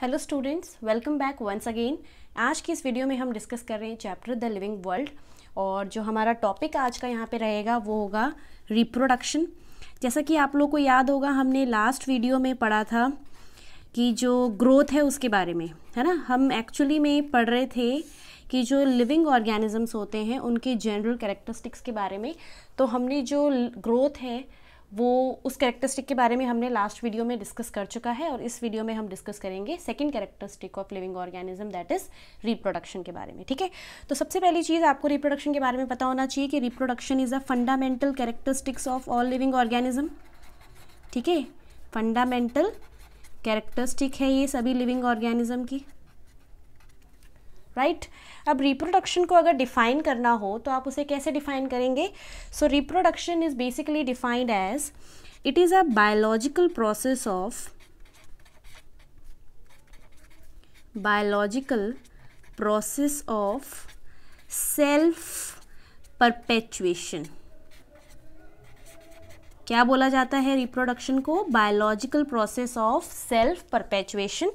Hello students welcome back once again आज की इस वीडियो में हम डिस्कस कर रहे हैं चैप्टर द लिविंग वर्ल्ड और जो हमारा टॉपिक आज का यहाँ पे रहेगा वो होगा रिप्रोडक्शन जैसा कि आप लोग को याद होगा हमने लास्ट वीडियो में पढ़ा था कि जो ग्रोथ है उसके बारे में है ना हम एक्चुअली में पढ़ रहे थे कि जो लिविंग ऑर्गेनिजम्स होते हैं उनके जनरल कैरेक्टरिस्टिक्स के बारे में तो हमने जो ग्रोथ है वो उस कैरेक्टरिस्टिक के बारे में हमने लास्ट वीडियो में डिस्कस कर चुका है और इस वीडियो में हम डिस्कस करेंगे second characteristic of living organism that is reproduction के बारे में ठीक है तो सबसे पहली चीज़ आपको रिप्रोडक्शन के बारे में पता होना चाहिए कि reproduction is a fundamental characteristics of all living organism ठीक है फंडामेंटल कैरेक्टरिस्टिक है ये सभी लिविंग ऑर्गेनिज्म की राइट right? अब रिप्रोडक्शन को अगर डिफाइन करना हो तो आप उसे कैसे डिफाइन करेंगे so reproduction is basically defined as it is a biological process of biological process of self perpetuation क्या बोला जाता है रिप्रोडक्शन को biological process of self perpetuation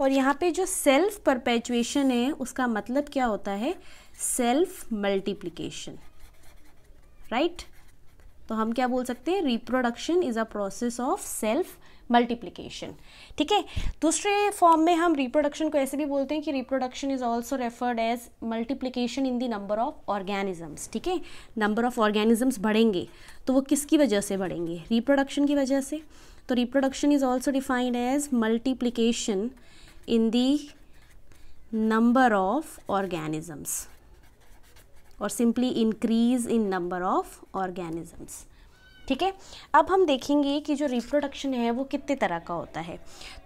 और यहाँ पे जो सेल्फ परपेचुएशन है उसका मतलब क्या होता है सेल्फ मल्टीप्लीकेशन राइट तो हम क्या बोल सकते हैं reproduction is a process of self multiplication ठीक है दूसरे फॉर्म में हम रिप्रोडक्शन को ऐसे भी बोलते हैं कि reproduction is also referred as multiplication in the number of organisms ठीक है नंबर ऑफ ऑर्गेनिजम्स बढ़ेंगे तो वो किसकी वजह से बढ़ेंगे रिप्रोडक्शन की वजह से तो reproduction is also defined as multiplication in the number of organisms और simply increase in number of organisms ठीक है अब हम देखेंगे कि जो रिप्रोडक्शन है वो कितने तरह का होता है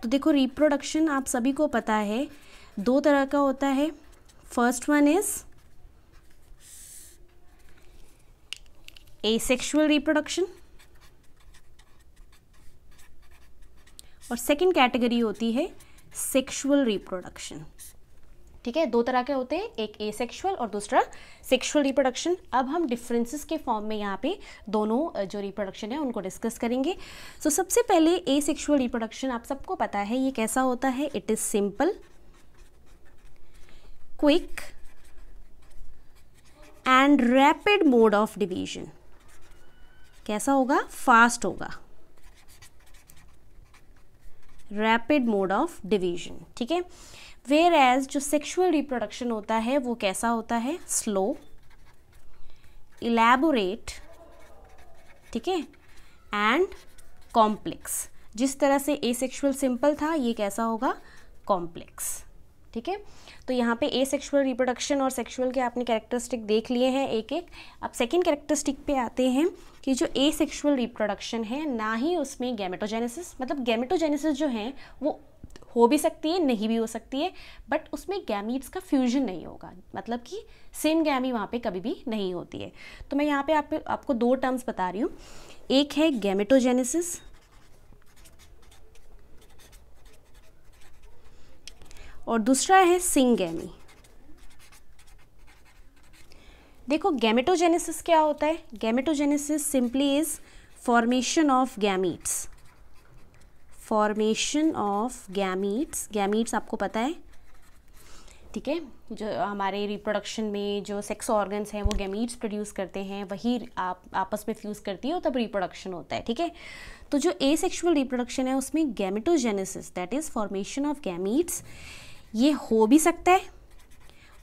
तो देखो रिप्रोडक्शन आप सभी को पता है दो तरह का होता है first one is asexual reproduction और सेकेंड कैटेगरी होती है सेक्सुअल रिप्रोडक्शन ठीक है दो तरह के होते हैं एक ए सेक्शुअल और दूसरा सेक्शुअल रिप्रोडक्शन अब हम डिफरेंसेस के फॉर्म में यहाँ पे दोनों जो रिप्रोडक्शन है उनको डिस्कस करेंगे सो so, सबसे पहले ए सेक्शुअल रिप्रोडक्शन आप सबको पता है ये कैसा होता है it is simple quick and rapid mode of division कैसा होगा फास्ट होगा रैपिड मोड ऑफ डिवीजन ठीक है वेयर एज जो सेक्शुअल रिप्रोडक्शन होता है वो कैसा होता है स्लो इलेबोरेट ठीक है एंड कॉम्प्लेक्स जिस तरह से ए सेक्शुअल सिंपल था ये कैसा होगा कॉम्प्लेक्स ठीक है तो यहाँ पे ए सेक्शुअल रिप्रोडक्शन और सेक्शुअल के आपने कैरेक्टरिस्टिक देख लिए हैं एक एक अब सेकेंड कैरेक्टरिस्टिक पे आते हैं कि जो ए सेक्शुअल रिप्रोडक्शन है ना ही उसमें गैमेटोजेनेसिस मतलब गैमेटोजेनेसिस जो है वो हो भी सकती है नहीं भी हो सकती है बट उसमें गैमीट्स का फ्यूजन नहीं होगा मतलब कि सेम गैमी वहाँ पे कभी भी नहीं होती है तो मैं यहाँ पे आप, आपको दो टर्म्स बता रही हूँ एक है गैमेटोजेनेसिस और दूसरा है सिंगैमी देखो गैमेटोजेनेसिस क्या होता है gametogenesis simply is formation of gametes formation of gametes gametes आपको पता है ठीक है जो हमारे रिप्रोडक्शन में जो सेक्स ऑर्गन्स हैं वो गैमीट्स प्रोड्यूस करते हैं वही आप आपस में फ्यूज़ करती है और तब रिप्रोडक्शन होता है ठीक है तो जो ए सेक्शुअल रिप्रोडक्शन है उसमें gametogenesis that is formation of gametes ये हो भी सकता है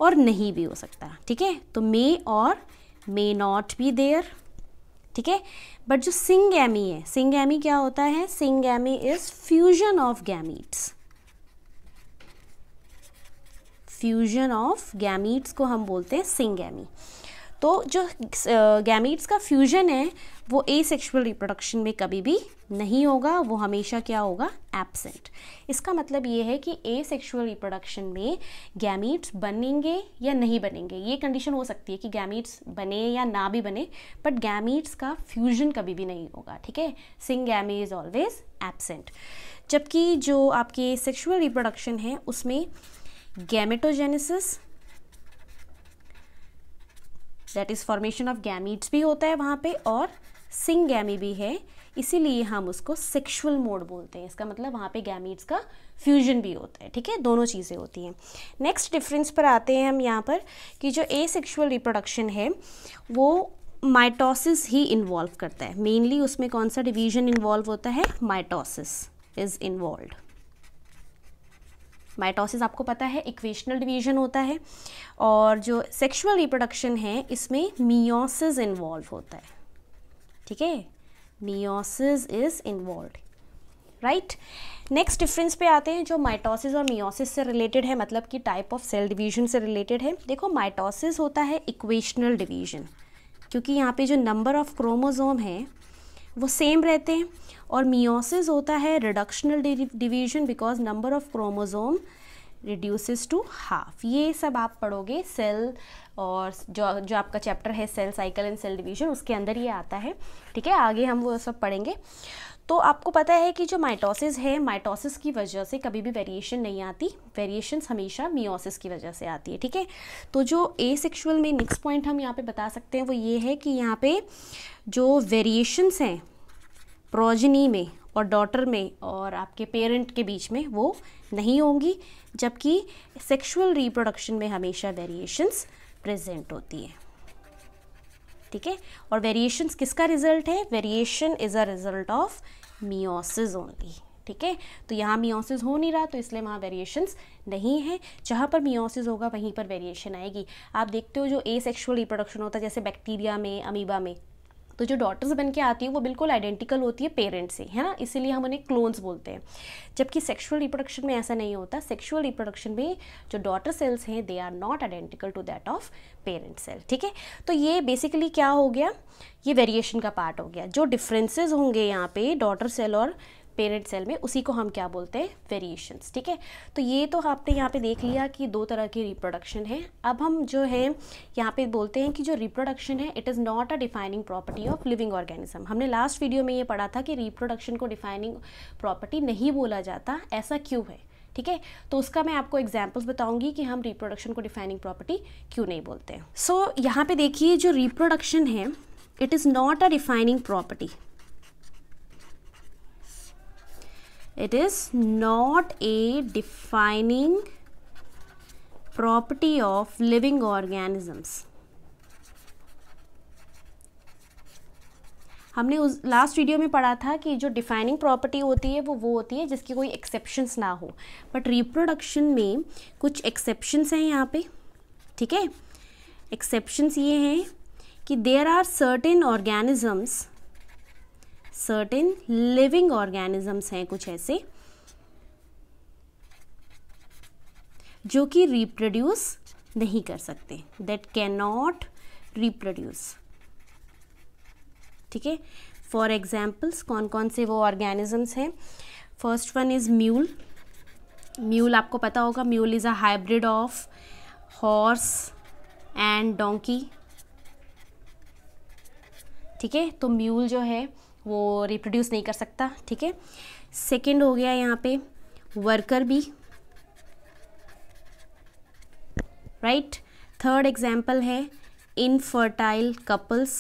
और नहीं भी हो सकता ठीक है तो मे और मे नॉट बी देयर ठीक है बट जो सिंगैमी है सिंगैमी क्या होता है syngamy is fusion of gametes fusion of gametes को हम बोलते हैं सिंगैमी तो जो गैमीट्स का फ्यूजन है वो ए सेक्शुअल रिप्रोडक्शन में कभी भी नहीं होगा वो हमेशा क्या होगा एबसेंट इसका मतलब ये है कि ए सेक्शुअल रिप्रोडक्शन में गैमीट्स बनेंगे या नहीं बनेंगे ये कंडीशन हो सकती है कि गैमीट्स बने या ना भी बने बट गैमीट्स का फ्यूजन कभी भी नहीं होगा ठीक है syngamy is always absent जबकि जो आपके सेक्शुअल रिप्रोडक्शन है उसमें gametogenesis that is formation of gametes भी होता है वहाँ पे और सिंग गैमी भी है इसीलिए हम उसको सेक्शुअल मोड बोलते हैं इसका मतलब वहाँ पे गैमीट्स का फ्यूजन भी होता है ठीक है दोनों चीज़ें होती हैं नेक्स्ट डिफरेंस पर आते हैं हम यहाँ पर कि जो ए सेक्शुअल रिप्रोडक्शन है वो माइटोसिस ही इन्वॉल्व करता है मेनली उसमें कौन सा डिवीजन इन्वॉल्व होता है माइटोसिस इज़ इन्वॉल्व माइटोसिस आपको पता है इक्वेशनल डिवीजन होता है और जो सेक्सुअल रिप्रोडक्शन है इसमें मियोसिस इन्वॉल्व होता है ठीक है meiosis is involved right next difference पे आते हैं जो माइटोसिस और मियोसिस से रिलेटेड है मतलब कि टाइप ऑफ सेल डिवीजन से रिलेटेड है देखो माइटोसिस होता है इक्वेशनल डिवीजन क्योंकि यहाँ पे जो नंबर ऑफ क्रोमोजोम है वो सेम रहते हैं और मियोसिस होता है reductional division because number of chromosome reduces to half ये सब आप पढ़ोगे सेल और जो जो आपका चैप्टर है cell cycle and cell division उसके अंदर ये आता है ठीक है आगे हम वो सब पढ़ेंगे तो आपको पता है कि जो माइटोसिस है माइटोसिस की वजह से कभी भी वेरिएशन नहीं आती वेरिएशन हमेशा मियोसिस की वजह से आती है ठीक है तो जो ए सेक्शुअल में नेक्स्ट पॉइंट हम यहाँ पे बता सकते हैं वो ये है कि यहाँ पे जो वेरिएशंस हैं प्रोजनी में और डॉटर में और आपके पेरेंट के बीच में वो नहीं होंगी जबकि सेक्शुअल रिप्रोडक्शन में हमेशा वेरिएशंस प्रेजेंट होती है ठीक है और वेरिएशंस किसका रिजल्ट है variation is a result of meiosis only ठीक है तो यहाँ मियोसिस हो नहीं रहा तो इसलिए वहाँ वेरिएशंस नहीं है जहाँ पर मियोसिस होगा वहीं पर वेरिएशन आएगी आप देखते हो जो ए सेक्शुअल रिप्रोडक्शन होता है जैसे बैक्टीरिया में अमीबा में तो जो डॉटर्स बन के आती है वो बिल्कुल आइडेंटिकल होती है पेरेंट्स से है ना इसीलिए हम उन्हें क्लोन्स बोलते हैं जबकि सेक्शुअल रिप्रोडक्शन में ऐसा नहीं होता सेक्शुअल रिप्रोडक्शन में जो डॉटर सेल्स हैं they are not identical to that of parent cell ठीक है तो ये बेसिकली क्या हो गया ये वेरिएशन का पार्ट हो गया जो डिफरेंसेस होंगे यहाँ पे डॉटर सेल और पेरेंट सेल में उसी को हम क्या बोलते हैं वेरिएशंस ठीक है तो ये तो आपने यहाँ पे देख लिया कि दो तरह के रिप्रोडक्शन है अब हम जो है यहाँ पे बोलते हैं कि जो रिप्रोडक्शन है it is not a defining property of living organism हमने लास्ट वीडियो में ये पढ़ा था कि रिप्रोडक्शन को डिफाइनिंग प्रॉपर्टी नहीं बोला जाता ऐसा क्यों है ठीक है तो उसका मैं आपको एग्जाम्पल्स बताऊंगी कि हम रिप्रोडक्शन को डिफाइनिंग प्रॉपर्टी क्यों नहीं बोलते हैं सो so, यहाँ पे देखिए जो रिप्रोडक्शन है it is not a defining property it is not a defining property of living organisms हमने उस लास्ट वीडियो में पढ़ा था कि जो डिफाइनिंग प्रॉपर्टी होती है वो वो होती है जिसकी कोई एक्सेप्शंस ना हो बट रिप्रोडक्शन में कुछ एक्सेप्शंस हैं यहाँ पे ठीक है एक्सेप्शंस ये हैं कि there are certain organisms certain living organisms हैं कुछ ऐसे जो कि रिप्रोड्यूस नहीं कर सकते दैट कैन नॉट रिप्रोड्यूस ठीक है फॉर एग्जाम्पल्स कौन कौन से वो ऑर्गेनिजम्स हैं first one is mule mule आपको पता होगा mule is a hybrid of horse and donkey ठीक है तो म्यूल जो है वो रिप्रोड्यूस नहीं कर सकता ठीक है सेकेंड हो गया यहाँ पे वर्कर भी राइट थर्ड एग्जाम्पल है इनफर्टाइल कपल्स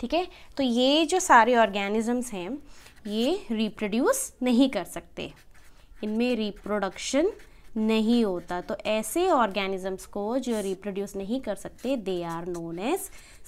ठीक है तो ये जो सारे ऑर्गेनिजम्स हैं ये रिप्रोड्यूस नहीं कर सकते इनमें रिप्रोडक्शन नहीं होता तो ऐसे ऑर्गेनिजम्स को जो रिप्रोड्यूस नहीं कर सकते they are known as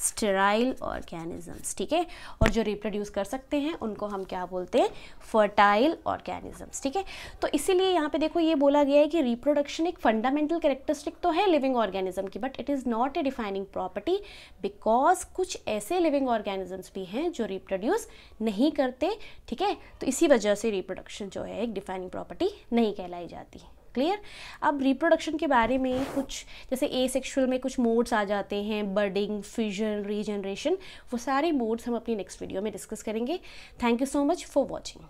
sterile organisms ठीक है और जो रिप्रोड्यूस कर सकते हैं उनको हम क्या बोलते हैं फर्टाइल ऑर्गेनिजम्स ठीक है तो इसीलिए यहाँ पे देखो ये बोला गया है कि रिप्रोडक्शन एक फंडामेंटल करेक्टरिस्टिक तो है लिविंग ऑर्गेनिज्म की but it is not a defining property because कुछ ऐसे लिविंग ऑर्गेनिजम्स भी हैं जो रिप्रोड्यूस नहीं करते ठीक है तो इसी वजह से रिप्रोडक्शन जो है एक डिफाइनिंग प्रॉपर्टी नहीं कहलाई जाती क्लियर अब रिप्रोडक्शन के बारे में कुछ जैसे ए सेक्शुअल में कुछ मोड्स आ जाते हैं बर्डिंग फ्यूजन रीजनरेशन वो सारे मोड्स हम अपनी नेक्स्ट वीडियो में डिस्कस करेंगे thank you so much for watching